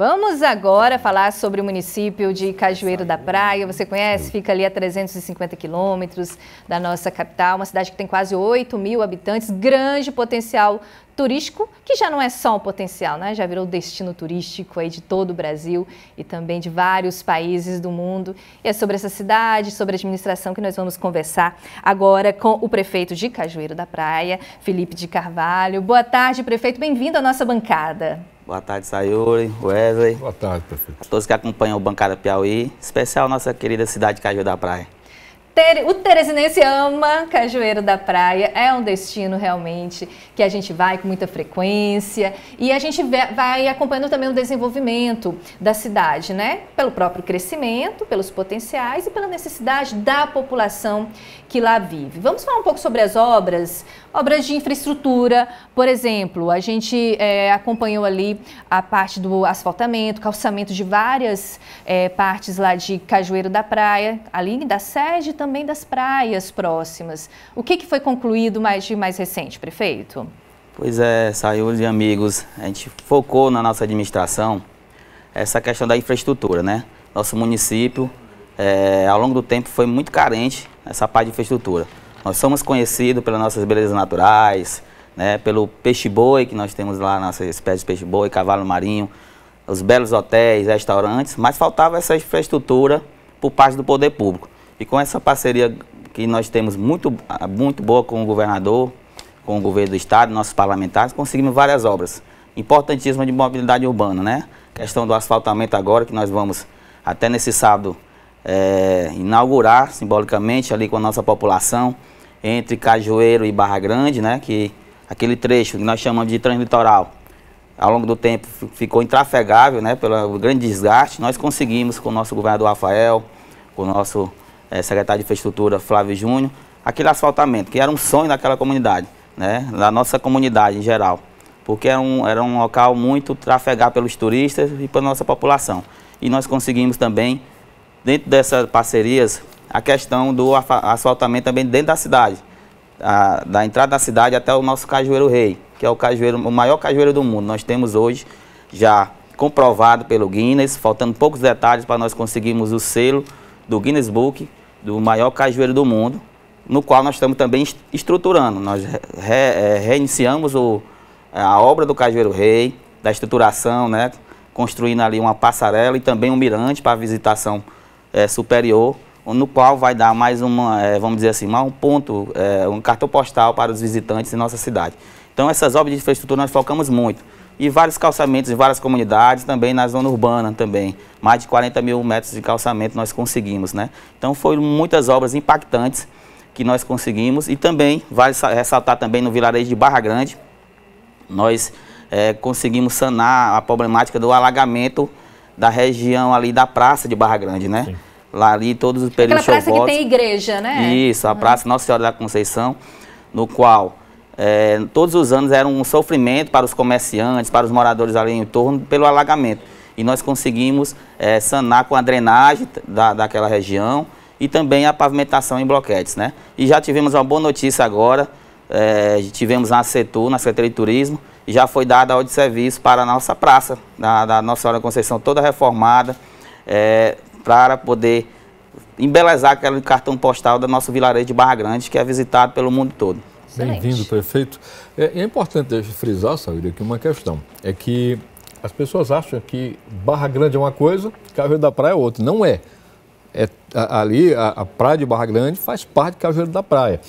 Vamos agora falar sobre o município de Cajueiro da Praia. Você conhece? Fica ali a 350 quilômetros da nossa capital, uma cidade que tem quase 8 mil habitantes, grande potencial turístico, que já não é só um potencial, né? Já virou destino turístico aí de todo o Brasil e também de vários países do mundo. E é sobre essa cidade, sobre a administração que nós vamos conversar agora com o prefeito de Cajueiro da Praia, Felipe de Carvalho. Boa tarde, prefeito. Bem-vindo à nossa bancada. Boa tarde, Sayuri, Wesley. Boa tarde, prefeito. A todos que acompanham o Bancada Piauí, especial nossa querida cidade de Caju da Praia. O Teresinense ama Cajueiro da Praia, é um destino realmente que a gente vai com muita frequência e a gente vai acompanhando também o desenvolvimento da cidade, né? Pelo próprio crescimento, pelos potenciais e pela necessidade da população que lá vive. Vamos falar um pouco sobre as obras, obras de infraestrutura, por exemplo, a gente é, acompanhou ali a parte do asfaltamento, calçamento de várias é, partes lá de Cajueiro da Praia, ali da sede também das praias próximas. O que, que foi concluído mais de mais recente, prefeito? Pois é, saiu de amigos, a gente focou na nossa administração essa questão da infraestrutura, né? Nosso município, é, ao longo do tempo, foi muito carente essa parte de infraestrutura. Nós somos conhecidos pelas nossas belezas naturais, né, pelo peixe-boi que nós temos lá, nossas espécies de peixe-boi, cavalo marinho, os belos hotéis, restaurantes, mas faltava essa infraestrutura por parte do poder público. E com essa parceria que nós temos muito, muito boa com o governador, com o governo do estado, nossos parlamentares, conseguimos várias obras importantíssima de mobilidade urbana, né? Questão do asfaltamento agora, que nós vamos até nesse sábado é, inaugurar simbolicamente ali com a nossa população entre Cajueiro e Barra Grande, né, que aquele trecho que nós chamamos de translitoral, ao longo do tempo ficou intrafegável, né, pelo grande desgaste. Nós conseguimos com o nosso governador Rafael, com o nosso é, secretário de infraestrutura Flávio Júnior, aquele asfaltamento, que era um sonho daquela comunidade, né, da nossa comunidade em geral, porque era um, era um local muito trafegado pelos turistas e pela nossa população. E nós conseguimos também dentro dessas parcerias, a questão do asfaltamento também dentro da cidade, a, da entrada da cidade até o nosso Cajueiro Rei, que é o, cajueiro, o maior cajueiro do mundo. Nós temos hoje já comprovado pelo Guinness, faltando poucos detalhes para nós conseguirmos o selo do Guinness Book, do maior cajueiro do mundo, no qual nós estamos também estruturando. Nós re, é, reiniciamos o, é, a obra do Cajueiro Rei, da estruturação, né? construindo ali uma passarela e também um mirante para visitação é, superior, no qual vai dar mais uma, é, vamos dizer assim, mais um ponto, é, um cartão postal para os visitantes de nossa cidade. Então essas obras de infraestrutura nós focamos muito. E vários calçamentos em várias comunidades, também na zona urbana também. Mais de 40 mil metros de calçamento nós conseguimos, né? Então foram muitas obras impactantes que nós conseguimos. E também, vale ressaltar também no vilarejo de Barra Grande, nós é, conseguimos sanar a problemática do alagamento da região ali da praça de Barra Grande, né? Sim. Lá ali todos os períodos Aquela praça que tem igreja, né? Isso, a hum. praça Nossa Senhora da Conceição, no qual é, todos os anos era um sofrimento para os comerciantes, para os moradores ali em torno, pelo alagamento. E nós conseguimos é, sanar com a drenagem da, daquela região e também a pavimentação em bloquetes, né? E já tivemos uma boa notícia agora, é, tivemos na CETU, na Secretaria de Turismo, já foi dada ao de serviço para a nossa praça, da, da Nossa Senhora da Conceição toda reformada, é, para poder embelezar aquele cartão postal do nosso vilarejo de Barra Grande, que é visitado pelo mundo todo. Bem-vindo, prefeito. É, é importante frisar, Saurírio, aqui uma questão. É que as pessoas acham que Barra Grande é uma coisa, Cajueiro da Praia é outra. Não é. é a, ali, a, a praia de Barra Grande faz parte de Cajueiro da Praia.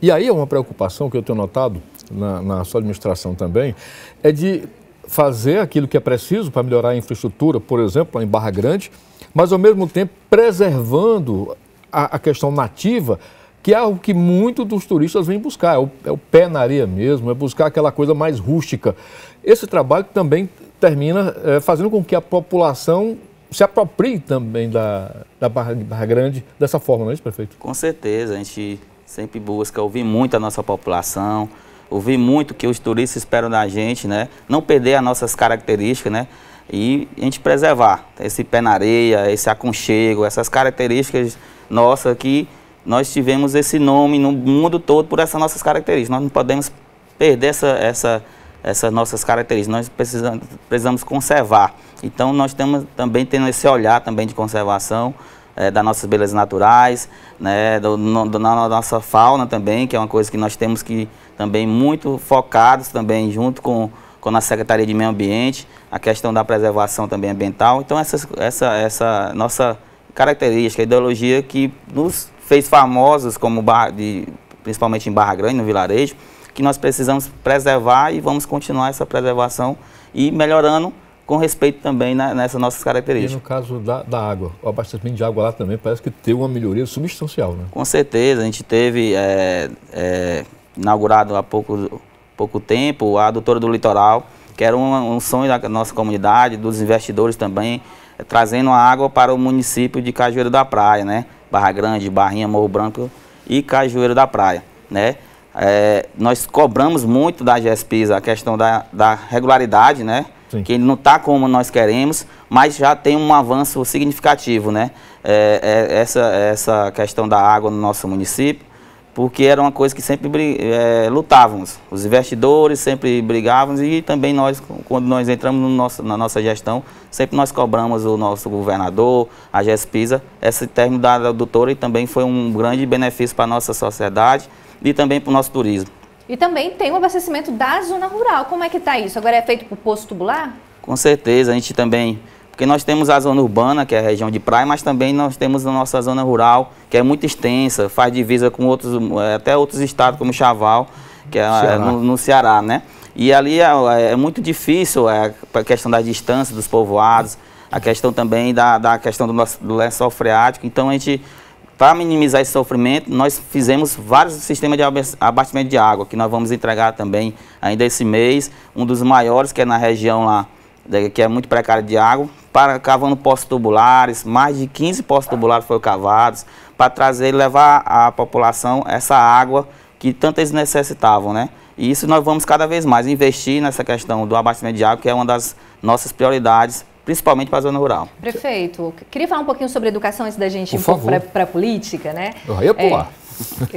E aí é uma preocupação que eu tenho notado na, na sua administração também, é de fazer aquilo que é preciso para melhorar a infraestrutura, por exemplo, em Barra Grande, mas ao mesmo tempo preservando a, a questão nativa, que é algo que muitos dos turistas vêm buscar, é o, é o, pé na areia mesmo, é buscar aquela coisa mais rústica. Esse trabalho também termina é, fazendo com que a população se aproprie também da, da Barra, Barra Grande dessa forma, não é isso, prefeito? Com certeza, a gente sempre busca ouvir muito a nossa população, ouvir muito o que os turistas esperam da gente, né? Não perder as nossas características, né? E a gente preservar esse pé na areia, esse aconchego, essas características nossas que nós tivemos esse nome no mundo todo por essas nossas características. Nós não podemos perder essa, essa, essas nossas características, nós precisamos, precisamos conservar. Então nós temos também tendo esse olhar também de conservação, é, das nossas belezas naturais, né, do, no, do, na nossa fauna também, que é uma coisa que nós temos que também muito focados também junto com, com a Secretaria de Meio Ambiente, a questão da preservação também ambiental. Então essa, essa, essa nossa característica, ideologia que nos fez famosos, como de, principalmente em Barra Grande, no vilarejo, que nós precisamos preservar e vamos continuar essa preservação e melhorando com respeito também na, nessas nossas características. E no caso da, da, água, o abastecimento de água lá também parece que teve uma melhoria substancial, né? Com certeza, a gente teve é, é, inaugurado há pouco, pouco tempo a Doutora do Litoral, que era um, um sonho da nossa comunidade, dos investidores também, é, trazendo a água para o município de Cajueiro da Praia, né? Barra Grande, Barrinha, Morro Branco e Cajueiro da Praia, né? É, nós cobramos muito da GESPIS a questão da, da regularidade, né? Sim. que ele não está como nós queremos, mas já tem um avanço significativo, né? É, é, essa, essa questão da água no nosso município, porque era uma coisa que sempre é, lutávamos. Os investidores sempre brigavam e também nós, quando nós entramos no nosso, na nossa gestão, sempre nós cobramos o nosso governador, a GESPISA, esse término da doutora e também foi um grande benefício para a nossa sociedade e também para o nosso turismo. E também tem o abastecimento da zona rural. Como é que está isso? Agora é feito por poço tubular? Com certeza, a gente também... Porque nós temos a zona urbana, que é a região de praia, mas também nós temos a nossa zona rural, que é muito extensa, faz divisa com outros, eh, até outros estados, como Chaval, que é eh, Ceará. No, no Ceará, né? E ali é, é, é muito difícil é, a questão da distância dos povoados, a questão também da, da questão do, nosso, do lençol freático. Então a gente para minimizar esse sofrimento, nós fizemos vários sistemas de abastecimento de água, que nós vamos entregar também ainda esse mês. Um dos maiores, que é na região lá, né, que é muito precária de água, para cavando postos tubulares, mais de 15 postos tubulares foram cavados, para trazer e levar à população essa água que tanto eles necessitavam, né? E isso nós vamos cada vez mais investir nessa questão do abastecimento de água, que é uma das nossas prioridades principalmente para a zona rural. Prefeito, queria falar um pouquinho sobre educação antes da gente ir para a política, né? Eu ia pular. É,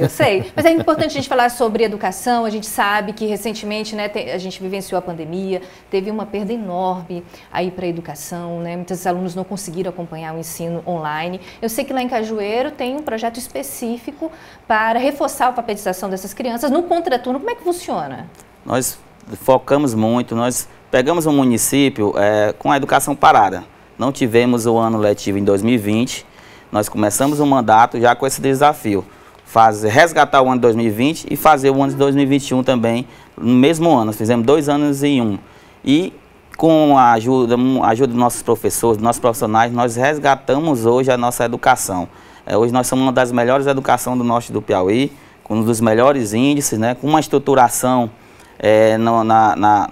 eu sei, mas é importante a gente falar sobre educação. A gente sabe que recentemente né, a gente vivenciou a pandemia, teve uma perda enorme aí para a educação, né? Muitos alunos não conseguiram acompanhar o ensino online. Eu sei que lá em Cajueiro tem um projeto específico para reforçar a alfabetização dessas crianças no contraturno. Como é que funciona? Nós focamos muito, nós pegamos um município é, com a educação parada. Não tivemos o ano letivo em 2020, nós começamos o mandato já com esse desafio, fazer, resgatar o ano de 2020 e fazer o ano de 2021 também, no mesmo ano, nós fizemos dois anos em um. E com a ajuda, ajuda dos nossos professores, dos nossos profissionais, nós resgatamos hoje a nossa educação. É, hoje nós somos uma das melhores educações do norte do Piauí, com um dos melhores índices, né, com uma estruturação é, no, na, na,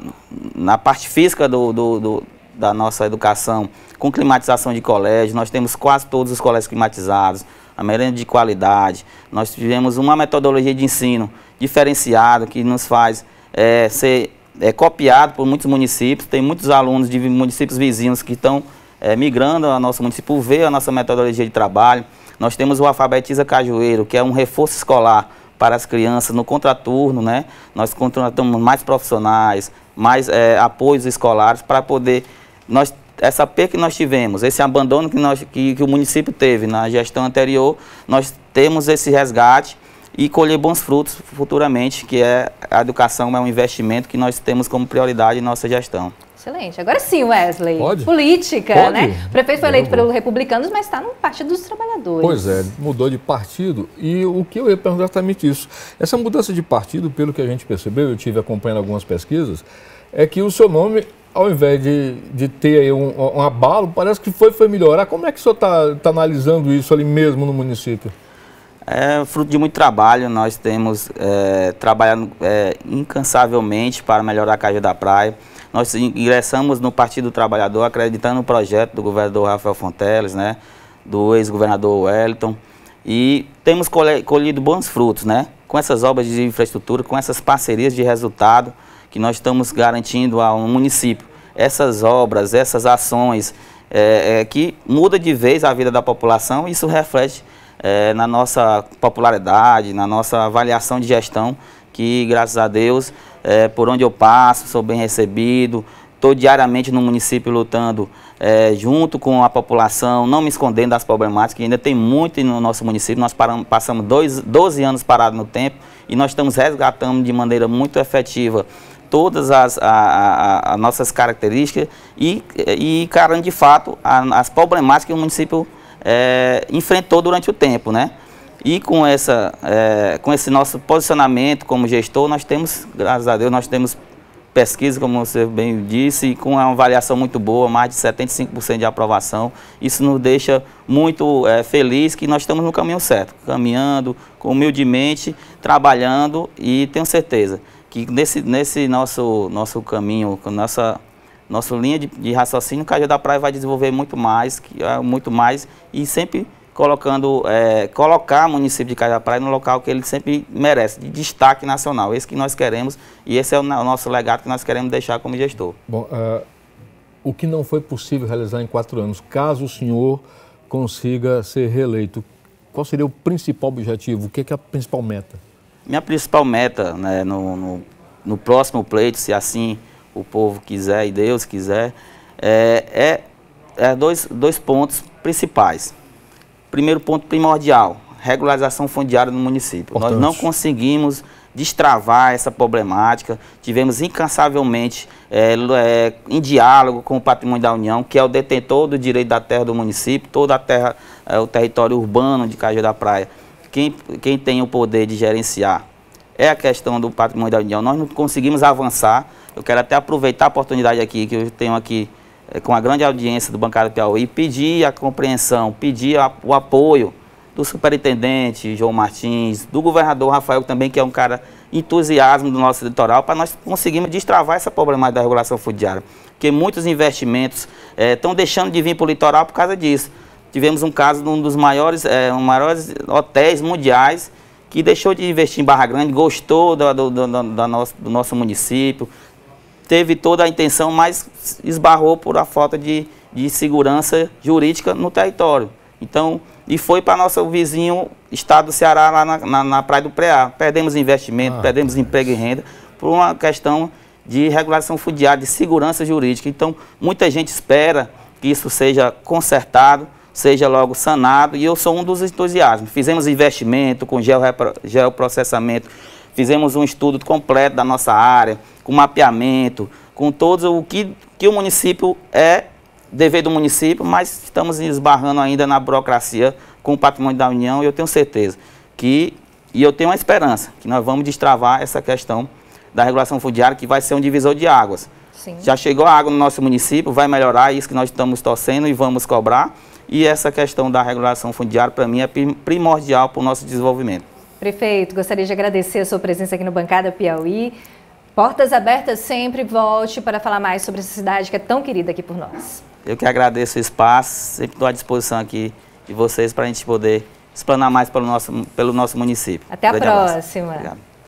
na, parte física do, do, do, da nossa educação, com climatização de colégio, nós temos quase todos os colégios climatizados, a merenda de qualidade, nós tivemos uma metodologia de ensino diferenciada que nos faz é, ser é, copiado por muitos municípios, tem muitos alunos de municípios vizinhos que estão é, migrando ao nosso município, ver a nossa metodologia de trabalho. Nós temos o Alfabetiza Cajueiro, que é um reforço escolar para as crianças no contraturno, né? Nós contratamos mais profissionais, mais é, apoios escolares para poder... Nós, essa perda que nós tivemos, esse abandono que, nós, que, que o município teve na gestão anterior, nós temos esse resgate e colher bons frutos futuramente, que é a educação é um investimento que nós temos como prioridade em nossa gestão. Excelente. Agora sim, Wesley. Pode? Política, Pode? né? O prefeito foi eleito pelos republicanos, mas está no Partido dos Trabalhadores. Pois é, mudou de partido. E o que eu ia perguntar é exatamente isso. Essa mudança de partido, pelo que a gente percebeu, eu tive acompanhando algumas pesquisas, é que o seu nome ao invés de, de ter um, um abalo, parece que foi, foi melhorar. Como é que o senhor está tá analisando isso ali mesmo no município? É fruto de muito trabalho, nós temos é, trabalhado é, incansavelmente para melhorar a Caixa da Praia. Nós ingressamos no Partido Trabalhador acreditando no projeto do governador Rafael Fonteles, né, do ex-governador Wellington, e temos colhido bons frutos, né, com essas obras de infraestrutura, com essas parcerias de resultado que nós estamos garantindo ao município. Essas obras, essas ações é, é que muda de vez a vida da população, isso reflete é, na nossa popularidade, na nossa avaliação de gestão, que graças a Deus, é, por onde eu passo, sou bem recebido, estou diariamente no município lutando é, junto com a população, não me escondendo das problemáticas, que ainda tem muito no nosso município, nós paramos, passamos dois, 12 anos parados no tempo e nós estamos resgatando de maneira muito efetiva todas as a, a, a nossas características e, e encarando de fato as problemáticas que o município é, enfrentou durante o tempo, né? E com, essa, é, com esse nosso posicionamento como gestor, nós temos, graças a Deus, nós temos pesquisa, como você bem disse, com uma avaliação muito boa, mais de 75% de aprovação. Isso nos deixa muito é, feliz que nós estamos no caminho certo, caminhando humildemente, trabalhando e tenho certeza que nesse, nesse nosso, nosso caminho, nossa nossa linha de, de raciocínio, Caju da Praia vai desenvolver muito mais, é, muito mais e sempre colocando, é, colocar o município de Caju da Praia no local que ele sempre merece, de destaque nacional. Esse que nós queremos e esse é o, nosso legado que nós queremos deixar como gestor. Bom, uh, o que não foi possível realizar em quatro anos, caso o senhor consiga ser reeleito, qual seria o principal objetivo? O que é, que é a principal meta? Minha principal meta né, no, no, no próximo pleito, se assim o povo quiser e Deus quiser, é, é, é dois, dois pontos principais. Primeiro ponto primordial, regularização fundiária no município. Importante. Nós não conseguimos destravar essa problemática. Tivemos incansavelmente é, é, em diálogo com o Patrimônio da União, que é o detentor do direito da terra do município, toda a terra, é, o território urbano de Caju da Praia. Quem, quem tem o poder de gerenciar é a questão do patrimônio da União. Nós não conseguimos avançar. Eu quero até aproveitar a oportunidade aqui que eu tenho aqui é, com a grande audiência do Bancário Piauí, pedir a compreensão, pedir a, o apoio do superintendente João Martins, do governador Rafael também, que é um cara entusiasmo do nosso litoral, para nós conseguirmos destravar essa problemática da regulação fundiária. Porque muitos investimentos estão eh, é, deixando de vir para o litoral por causa disso. Tivemos um caso de um dos maiores, é, um maiores hotéis mundiais que deixou de investir em Barra Grande, gostou do, do, do, do nosso, do nosso município, teve toda a intenção, mas esbarrou por a falta de, de segurança jurídica no território. Então, e foi para nosso vizinho, estado do Ceará, lá na, na, na Praia do Preá. Perdemos investimento, ah, perdemos emprego e renda, por uma questão de regulação fundiária, de segurança jurídica. Então, muita gente espera que isso seja consertado, seja logo sanado. E eu sou um dos entusiasmos. Fizemos investimento com geoprocessamento, fizemos um estudo completo da nossa área, com mapeamento, com todos o que, que o município é dever do município, mas estamos esbarrando ainda na burocracia com o patrimônio da União e eu tenho certeza que, e eu tenho uma esperança, que nós vamos destravar essa questão da regulação fundiária, que vai ser um divisor de águas. Sim. Já chegou a água no nosso município, vai melhorar, é isso que nós estamos torcendo e vamos cobrar. E essa questão da regulação fundiária, para mim, é primordial para o nosso desenvolvimento. Prefeito, gostaria de agradecer a sua presença aqui no Bancada Piauí. Portas abertas sempre, volte para falar mais sobre essa cidade que é tão querida aqui por nós. Eu que agradeço o espaço, sempre estou à disposição aqui de vocês para a gente poder explanar mais pelo nosso, pelo nosso município. Até a Grande próxima. Abraço. Obrigado.